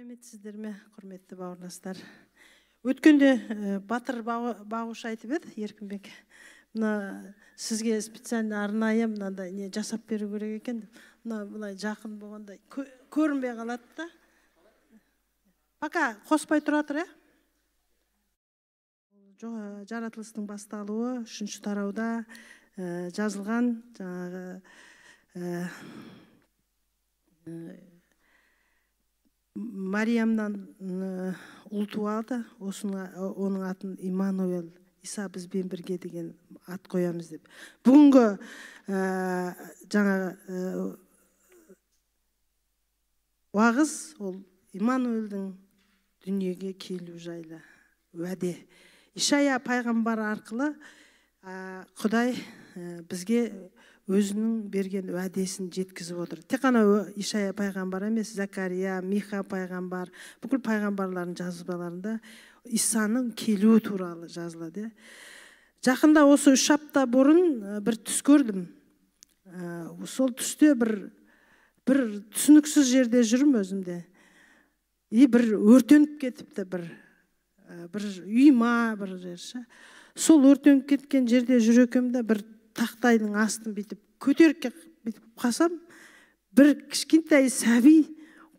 сәлеметсіздер ме құрметті бауырластар өткенде э, батыр бағушы айтып еді еркінбек мына сізге специально арнайы мынандай не жасап беру керек екен деп мына былай жақын болғанда көрінбей қалады да пока қоспай тұра тұр иә жаратылыстың басталуы үшінші тарауда э, жазылған жаңағы э, мариямнан ұл туады осыны оның атын иммануэл иса бізбен бірге деген ат қоямыз деп бүгінгі ә, жаңағы уағыз ол иммануэльдің дүниеге келу жайлы уәде ишая пайғамбар арқылы құдай бізге өзінің берген уәдесін жеткізіп отыр тек қана ишая пайғамбар емес закария миха пайғамбар бүкіл пайғамбарлардың жазбаларында исаның келуі туралы жазылады жақында осы үш апта бұрын бір түс көрдім ә, сол түсте бір бір түсініксіз жерде жүрмін өзімде и бір өртеніп кетіпті бір бір үй ма бір жер сол өртеніп кеткен жерде жүр екенмін бір тақтайдың астын бүйтіп көтеріп бүйтіп қасам, бір кішкентай сәби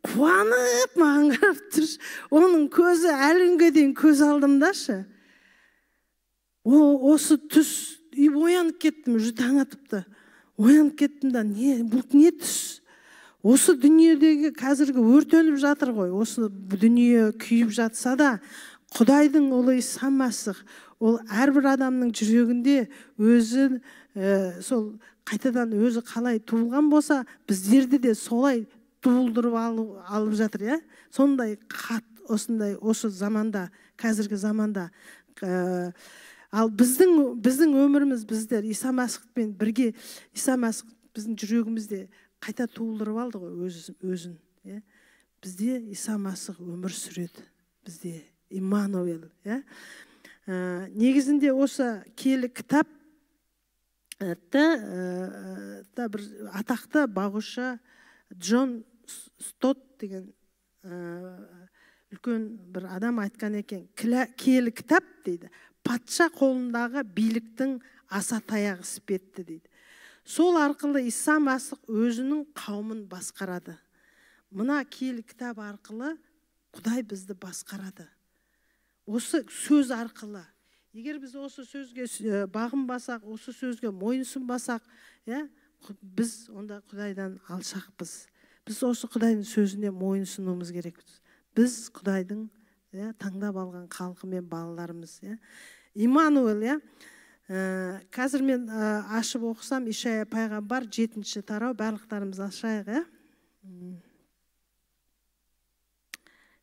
қуанып маған қарап тұр оның көзі әлі күнге дейін көз алдымдашы. О осы түс и оянып кеттім уже таң атыпты оянып кеттім да не бұл не түс осы дүниедегі қазіргі өртеніп жатыр ғой осы дүние күйіп жатса да құдайдың ұлы иса масих ол әрбір адамның жүрегінде өзі ә, сол қайтадан өзі қалай туылған болса біздерді де солай туылдырып алып, алып жатыр иә сондай қат осындай осы заманда қазіргі заманда ә, ал біздің біздің өміріміз біздер иса масихпен бірге иса Масық біздің жүрегімізде қайта туылдырып алды ғой өз, өзін иә бізде иса Масық өмір сүреді бізде иммануэл иә ә, негізінде осы киелі кітап э, та, бір атақты бағушы джон стот деген үлкен бір адам айтқан екен киелі кітап дейді патша қолындағы биліктің аса таяғы іспетті дейді сол арқылы иса масық өзінің қауымын басқарады мына киелі кітап арқылы құдай бізді басқарады осы сөз арқылы егер біз осы сөзге бағынбасақ осы сөзге мойынсұнбасақ иә біз онда құдайдан алшақпыз біз осы құдайдың сөзіне мойынсынуымыз керек біз құдайдың иә таңдап алған халқы мен балаларымыз иә имануэл иә қазір мен ашып оқысам ишая пайғамбар жетінші тарау барлықтарымыз ашайық иә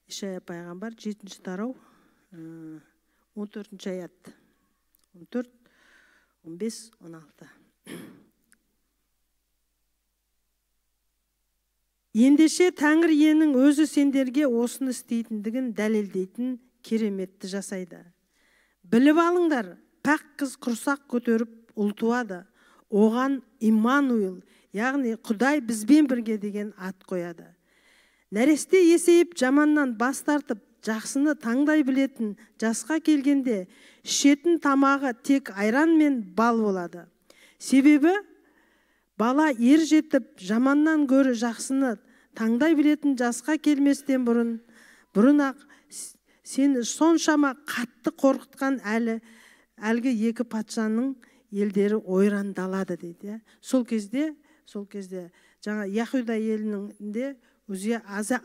ишая пайғамбар жетінші тарау он э, төртінші аят он төрт он бес он алты ендеше тәңір иенің өзі сендерге осыны істейтіндігін дәлелдейтін кереметті жасайды біліп алыңдар пәк қыз құрсақ көтеріп ұл туады оған иммануил яғни құдай бізбен бірге деген ат қояды нәресте есейіп жаманнан бас тартып жақсыны таңдай білетін жасқа келгенде ішетін тамағы тек айран мен бал болады себебі бала ер жетіп жаманнан гөрі жақсыны таңдай білетін жасқа келместен бұрын бұрын ақ сені соншама қатты қорқытқан әлі әлгі екі патшаның елдері ойрандалады дейді иә сол кезде сол кезде жаңа яхуда елініңде үзе аза,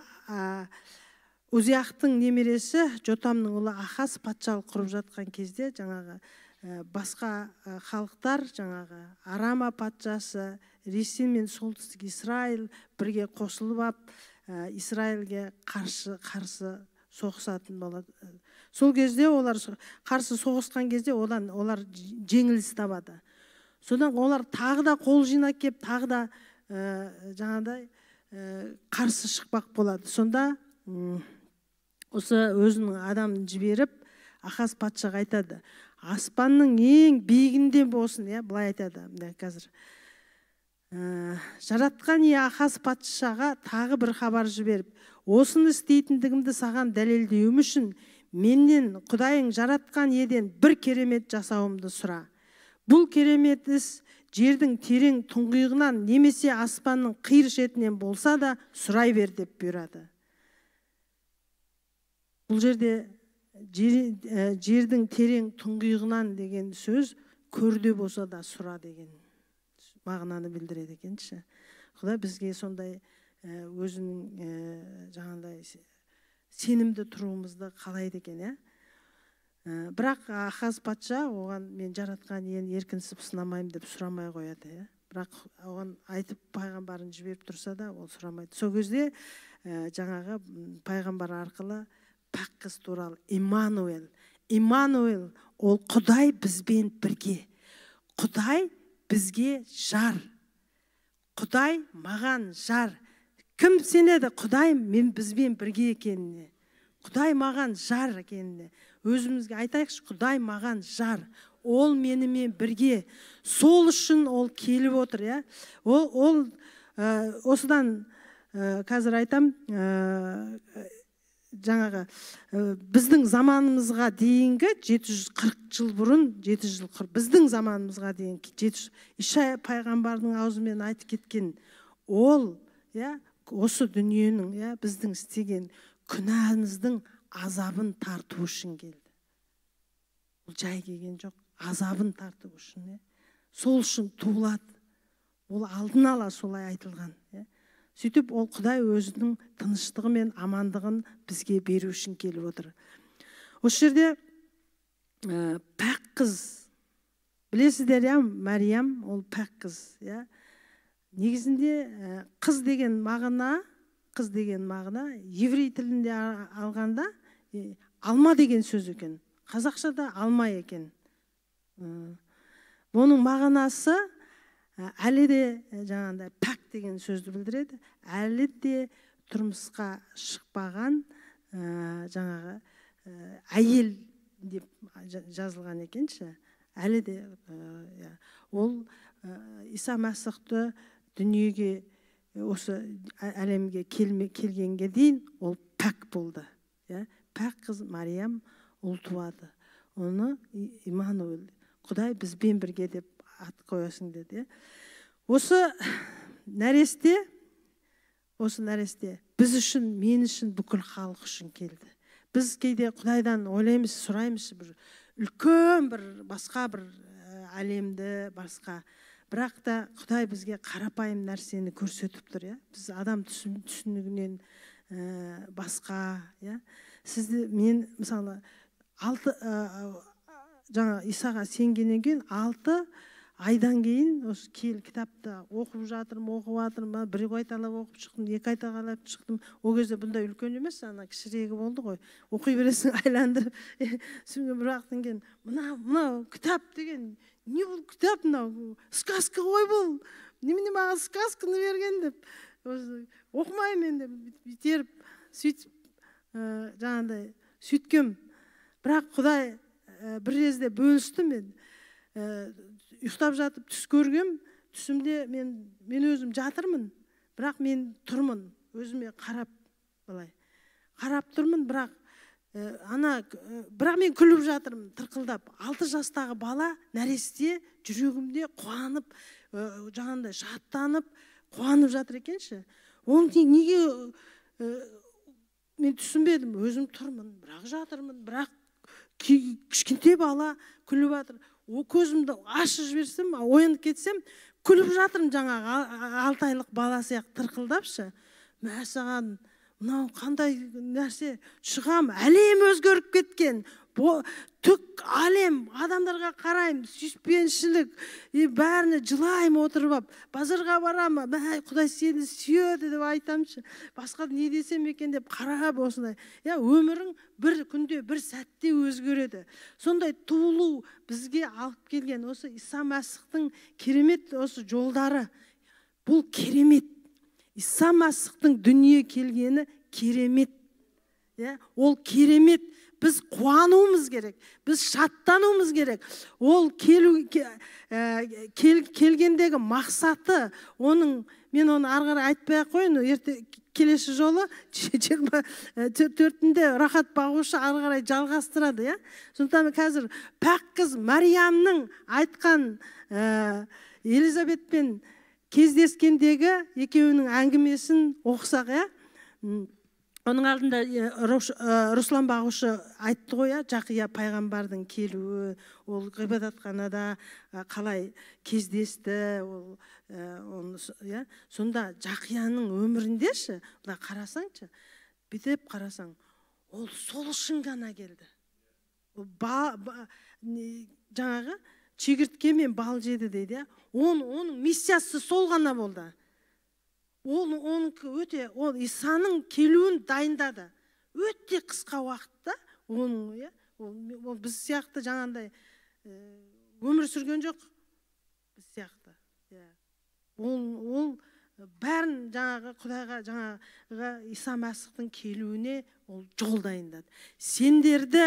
узияқтың немересі жотамның ұлы ахас патшалық құрып жатқан кезде жаңағы э, басқа э, халықтар жаңағы арама патшасы ресей мен солтүстік израиль бірге қосылып алып ә, э, израильге қарсы қарсы соғысатын болады сол кезде олар қарсы соғысқан кезде одан олар жеңіліс табады содан олар тағы да қол жинап кеп тағы да жаңағыдай қарсы шықпақ болады сонда осы өзінің адам жіберіп ахас патшаға айтады аспанның ең биігінде болсын иә былай айтады мына қазір ә, жаратқан ие ахас патшаға тағы бір хабар жіберіп осыны істейтіндігімді саған дәлелдеуім үшін меннен құдайың жаратқан еден бір керемет жасауымды сұра бұл керемет іс жердің терең тұңғиығынан немесе аспанның қиыр шетінен болса да сұрай бер деп бұйырады бұл жерде жердің терең тұңғиығынан деген сөз көрде болса да сұра деген мағынаны білдіреді екенші құдай бізге сондай өзінің ә, жаңағыдай сенімді тұруымызды қалайды екен иә ә, бірақ ахаз патша оған мен жаратқан ен еркінсіп сынамаймын деп сұрамай қояды иә бірақ оған айтып пайғамбарын жіберіп тұрса да ол сұрамайды сол кезде ә, жаңағы пайғамбар арқылы пәк қыз туралы иммануэл. Иммануэл, ол құдай бізбен бірге құдай бізге жар құдай маған жар кім сенеді құдай мен бізбен бірге екеніне құдай маған жар екеніне өзімізге айтайықшы құдай маған жар ол менімен бірге сол үшін ол келіп отыр иә ол ол осыдан қазір айтам жаңағы э, біздің заманымызға дейінгі 740 жыл бұрын жеті жыл біздің заманымызға дейін ишая пайғамбардың аузымен айтып кеткен ол иә осы дүниенің иә біздің істеген күнәміздің азабын тарту үшін келді ол жай келген жоқ азабын тарту үшін иә сол үшін туылады ол алдын ала солай айтылған иә сөйтіп ол құдай өзінің тыныштығы мен амандығын бізге беру үшін келіп отыр осы жерде ә, пәк қыз білесіздер иә мәриям ол пәк қыз иә негізінде ә, қыз деген мағына қыз деген мағына еврей тілінде алғанда алма деген сөз екен қазақшада алма екен оның мағынасы әлі де жаңағыдай пәк деген сөзді білдіреді әлі де тұрмысқа шықпаған жаңағы әйел деп жазылған екенші әлі де иә. ол иса мәсіхті дүниеге осы әлемге келме, келгенге дейін ол пәк болды иә пәк қыз мариям ұл туады оны иммануэль құдай бізбен бірге деп ат қоясың деді иә. осы нәресте осы нәресте біз үшін мен үшін бүкіл халық үшін келді біз кейде құдайдан ойлаймыз сұраймыз бір үлкен бір басқа бір ә, әлемді басқа бірақ та құдай бізге қарапайым нәрсені көрсетіп тұр иә біз адам түсін, түсінігінен ә, басқа иә сізді мен мысалы алты ә, ә жаңа исаға сенгеннен кейін алты айдан кейін осы кел кітапты оқып жатырмын оқып жатырмын бір қайталап оқып шықтым екі қайталап шықтым ол кезде бұндай үлкен емес ана кішірегі болды ғой оқи бересің айландырып содан бір уақыттан кейін мына мынау кітап деген не бұл кітап мынау сказка ғой бұл немене маған сказканы берген деп оқымаймын енді итеріп сөйтіп э, жаңағыдай сөйткем бірақ құдай э, бір кезде бөлісті мен Э, ұйықтап жатып түс көргем түсімде мен мен өзім жатырмын бірақ мен тұрмын өзіме қарап былай қарап тұрмын бірақ э, ана э, бірақ мен күліп жатырмын тырқылдап алты жастағы бала нәресте жүрегімде қуанып ә, жаңағындай шаттанып қуанып жатыр екенші оны неге мен түсінбедім өзім тұрмын бірақ жатырмын бірақ кішкентай бала күліп жатыр көзімді ашып жіберсем оянып кетсем күліп жатырмын жаңағы алты айлық бала сияқты тырқылдап ше мәссаған мынау қандай нәрсе шығам әлем өзгеріп кеткен түк әлем адамдарға қараймын сүйіспеншілік и бәріне жылаймын отырып алып базарға барамын мә құдай сені сүйеді деп айтамыншы басқа не десем екен деп қарап осындай иә өмірің бір күнде бір сәтте өзгереді сондай туылу бізге алып келген осы иса мәсіхтің керемет осы жолдары бұл керемет иса мәсіхтің дүние келгені керемет иә ол керемет біз қуануымыз керек біз шаттануымыз керек ол келу ә, келгендегі мақсаты оның мен оны ары қарай айтпай ақ қояйын ерте келесі жолы жиырма ә, төртінде рахат бағушы ары қарай жалғастырады иә сондықтан қазір пәк қыз мәриямның айтқан ә, елизабетпен кездескендегі екеуінің әңгімесін оқысақ иә оның алдында руслан бағушы айтты ғой иә жақия пайғамбардың келуі ол ғибадатханада қалай кездесті ол иә сонда жақияның өмірінде ше мына қарасаңшы бүйтіп қарасаң ол сол үшін ғана келді ба, ба не, жаңағы шегіртке мен бал жеді дейді иә оның миссиясы сол ғана болды ол оныкі өте ол исаның келуін дайындады өте қысқа уақытта оның иә ол, біз сияқты жаңандай, өмір сүрген жоқ біз сияқты иә ол ол бәрін жаңағы құдайға жаңағы иса мәсіхтің келуіне ол жол дайындады сендерді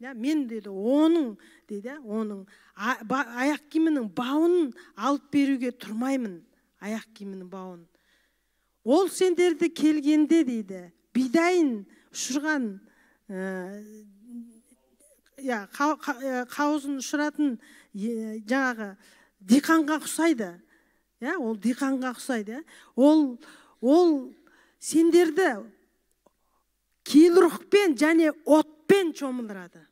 иә мен деді оның дейді оның аяқ киімінің бауын алып беруге тұрмаймын аяқ киімінің бауын ол сендерді келгенде дейді бидайын ұшырған ә, иә ә, қауызын ұшыратын жаңағы диқанға ұқсайды иә ол диқанға ұқсайды ол ол сендерді киіз рухпен және отпен шомылдырады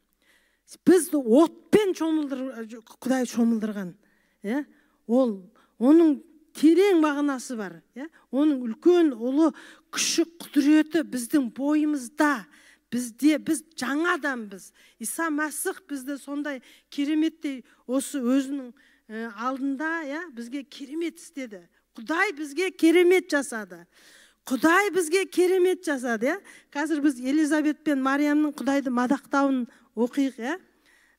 бізді отпен шомылдыр құдай шомылдырған иә ол оның терең мағынасы бар иә оның үлкен ұлы күші құдіреті біздің бойымызда бізде біз жаңа адамбыз иса мәсіх бізді сондай кереметтей осы өзінің алдында иә бізге керемет істеді құдай бізге керемет жасады құдай бізге керемет жасады иә қазір біз Елизабет пен мариямның құдайды мадақтауын оқиық иә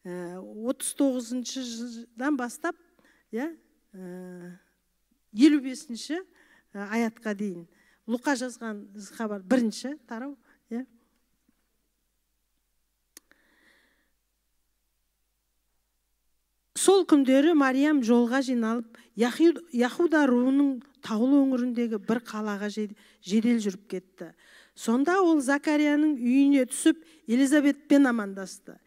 отыз жылдан бастап иә елу бесінші э, аятқа дейін Лұқа жазған хабар бірінші тарау иә сол күндері мариям жолға жиналып яхуда руының таулы өңіріндегі бір қалаға жедел жүріп кетті сонда ол закарияның үйіне түсіп елизабетпен амандасты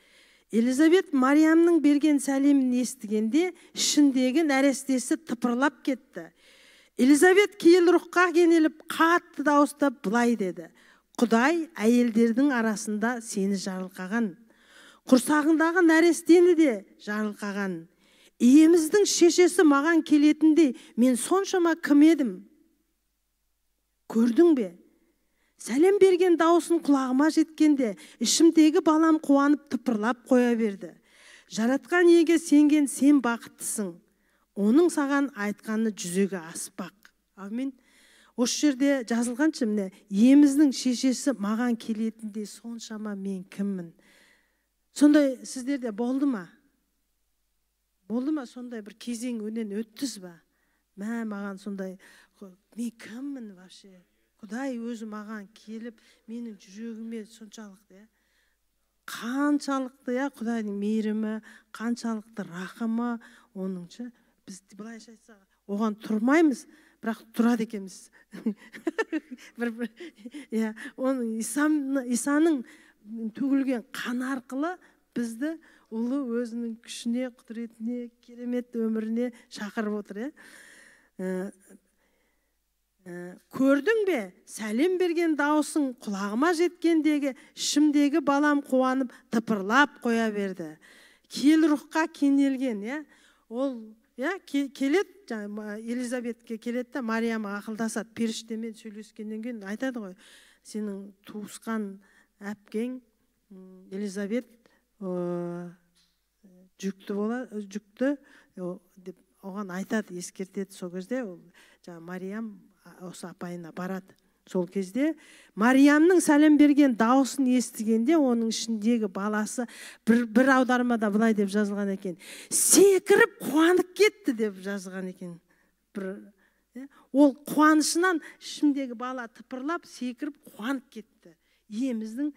елизавет мариямның берген сәлемін естігенде ішіндегі нәрестесі тыпырлап кетті элизабет киелі рухқа кенеліп қатты дауыстап былай деді құдай әйелдердің арасында сені жарылқаған құрсағындағы нәрестені де жарылқаған иеміздің шешесі маған келетіндей мен соншама кім едім көрдің бе сәлем берген даусын құлағыма жеткенде ішімдегі балам қуанып тыпырлап қоя берді жаратқан иеге сенген сен бақыттысың оның саған айтқаны жүзеге аспақ әумин осы жерде жазылғаншы міне еміздің шешесі маған келетіндей соншама мен кіммін сондай сіздерде болды ма болды ма сондай бір кезең өнен өттіз ба мә маған сондай мен кіммін вообще құдай өзі маған келіп менің жүрегіме соншалықты иә қаншалықты иә құдайдың мейірімі қаншалықты рақымы, оныңшы біз былайша айтсақ оған тұрмаймыз бірақ тұрады екенбіз бір иә оның исаның төгілген қаны арқылы бізді ұлы өзінің күшіне құдіретіне керемет өміріне шақырып отыр иә ә, ә, көрдің бе сәлем берген даусың құлағыма жеткендегі ішімдегі балам қуанып тыпырлап қоя берді кел рухқа кенелген иә ол иә келеді элизабетке келеді да марияма ақылдасады періштемен сөйлескеннен кейін айтады ғой сенің туысқан әпкең элизабет жүкті бола жүкті деп оған айтады ескертеді сол кезде ол жаңағы мариям осы апайына барады сол кезде мариямның сәлем берген дауысын естігенде оның ішіндегі баласы бір, бір аудармада былай деп жазылған екен секіріп қуанып кетті деп жазған екен бір ол қуанышынан ішімдегі бала тыпырлап секіріп қуанып кетті Еміздің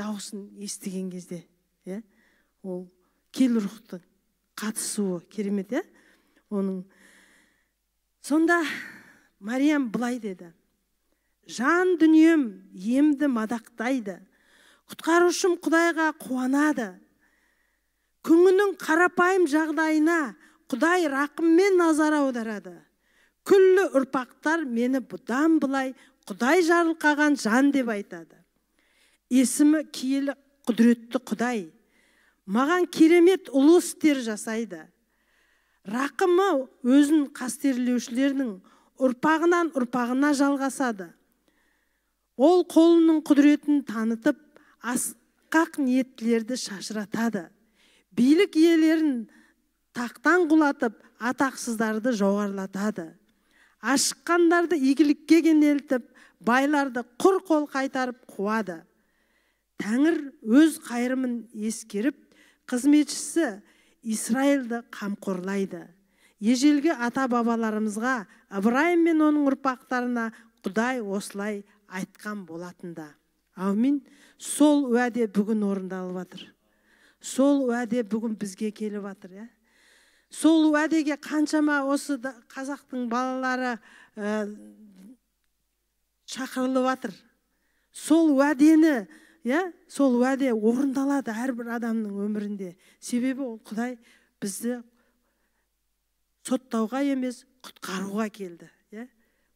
дауысын естіген кезде иә ол кел рухтың қатысуы керемет иә оның сонда мариям былай деді жан дүнием емді мадақтайды құтқарушым құдайға қуанады күңінің қарапайым жағдайына құдай рақыммен назар аударады күллі ұрпақтар мені бұдан былай құдай жарылқаған жан деп айтады есімі киелі құдіретті құдай маған керемет ұлы істер жасайды рақымы өзін қастерлеушілердің ұрпағынан ұрпағына жалғасады ол қолының құдіретін танытып асқақ ниеттілерді шашыратады билік иелерін тақтан құлатып атақсыздарды жоғарылатады ашыққандарды игілікке кенелтіп байларды құр қол қайтарып қуады тәңір өз қайырымын ескеріп қызметшісі исраилді қамқорлайды ежелгі ата бабаларымызға ыбырайым мен оның ұрпақтарына құдай осылай айтқан болатында әумин сол уәде бүгін орындалып жатыр сол уәде бүгін бізге келіп жатыр иә сол уәдеге қаншама осы қазақтың балалары ә, шақырылып жатыр сол уәдені иә сол уәде орындалады әрбір адамның өмірінде себебі ол құдай бізді соттауға емес құтқаруға келді иә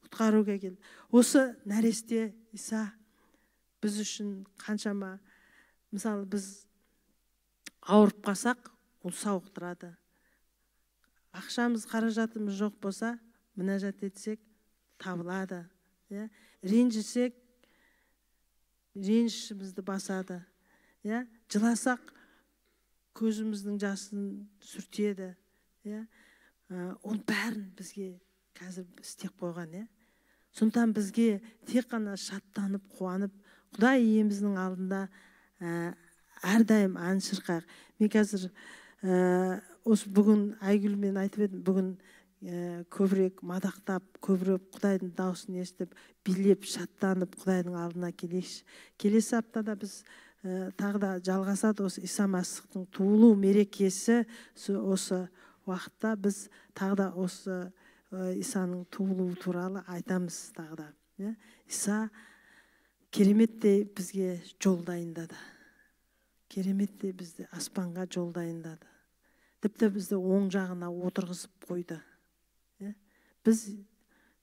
құтқаруға келді осы нәресте иса біз үшін қаншама мысалы біз ауырып қалсақ ол сауықтырады ақшамыз қаражатымыз жоқ болса мінәжат етсек табылады иә ренжісек ренішімізді басады иә жыласақ көзіміздің жасын сүртеді иә Э, Ол бәрін бізге қазір істеп қойған иә сондықтан бізге тек қана шаттанып қуанып құдай иеміздің алдында ә, әрдайым ән шырқайық мен қазір ә, осы бүгін мен айтып едім бүгін көбірек мадақтап көбірек құдайдың даусын естіп билеп шаттанып құдайдың алдына келейікші келесі аптада біз ә, тағы да жалғасады осы иса мәсіхтің туылу мерекесі осы уақытта біз тағы да осы исаның туылуы туралы айтамыз тағы да иә иса кереметтей бізге жол дайындады кереметтей бізді аспанға жол дайындады тіпті бізді оң жағына отырғызып қойды иә біз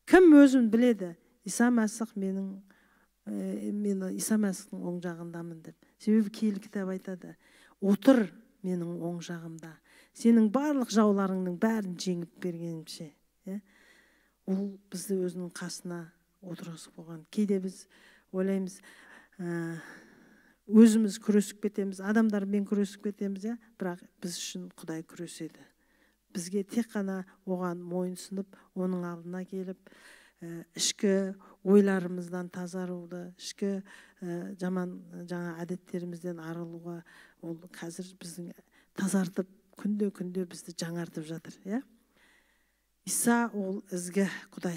кім өзін біледі иса мәсіх менің ә, мен иса мәсіхтің оң жағындамын деп себебі киелі кітап айтады отыр менің оң жағымда сенің барлық жауларыңның бәрін жеңіп бергенімше иә ол бізді өзінің қасына отырғызып қойған кейде біз ойлаймыз «Ә, өзіміз күресіп кетеміз адамдармен күресіп кетеміз иә бірақ біз үшін құдай күреседі бізге тек қана оған мойынсынып оның алдына келіп «Ә, ішкі ойларымыздан тазаруды ішкі ә, жаман жаңа әдеттерімізден арылуға ол қазір біздің тазартып күнде күнде бізді жаңартып жатыр иә иса ол ізгі құдай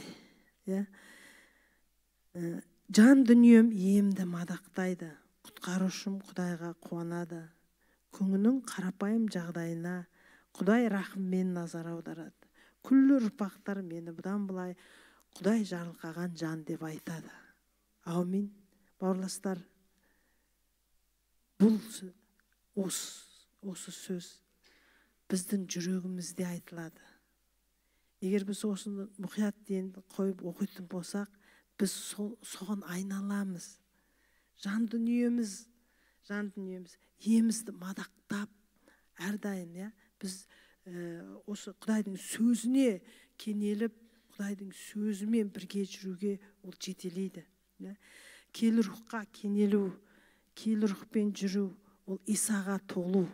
иә ә, жан дүнием емді мадақтайды құтқарушым құдайға қуанады Күңінің қарапайым жағдайына құдай рахыммен назар аударады күллі ұрпақтар мені бұдан былай құдай жарылқаған жан деп айтады Аумин бауырластар бұл осы, осы сөз біздің жүрегімізде айтылады егер біз осыны мұқият қойып оқитын болсақ біз сол соған айналамыз жан дүниеміз жан дүниеміз емізді мадақтап әрдайым иә біз ә, осы құдайдың сөзіне кенеліп құдайдың сөзімен бірге жүруге ол жетелейді иә келі рухқа кенелу келі рухпен жүру ол исаға толу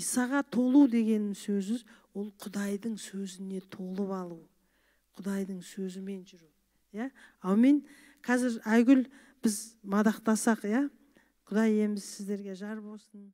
исаға толу деген сөзі ол құдайдың сөзіне толып алу құдайдың сөзімен жүру иә әумин қазір айгүл біз мадақтасақ иә құдай еміз сіздерге жар болсын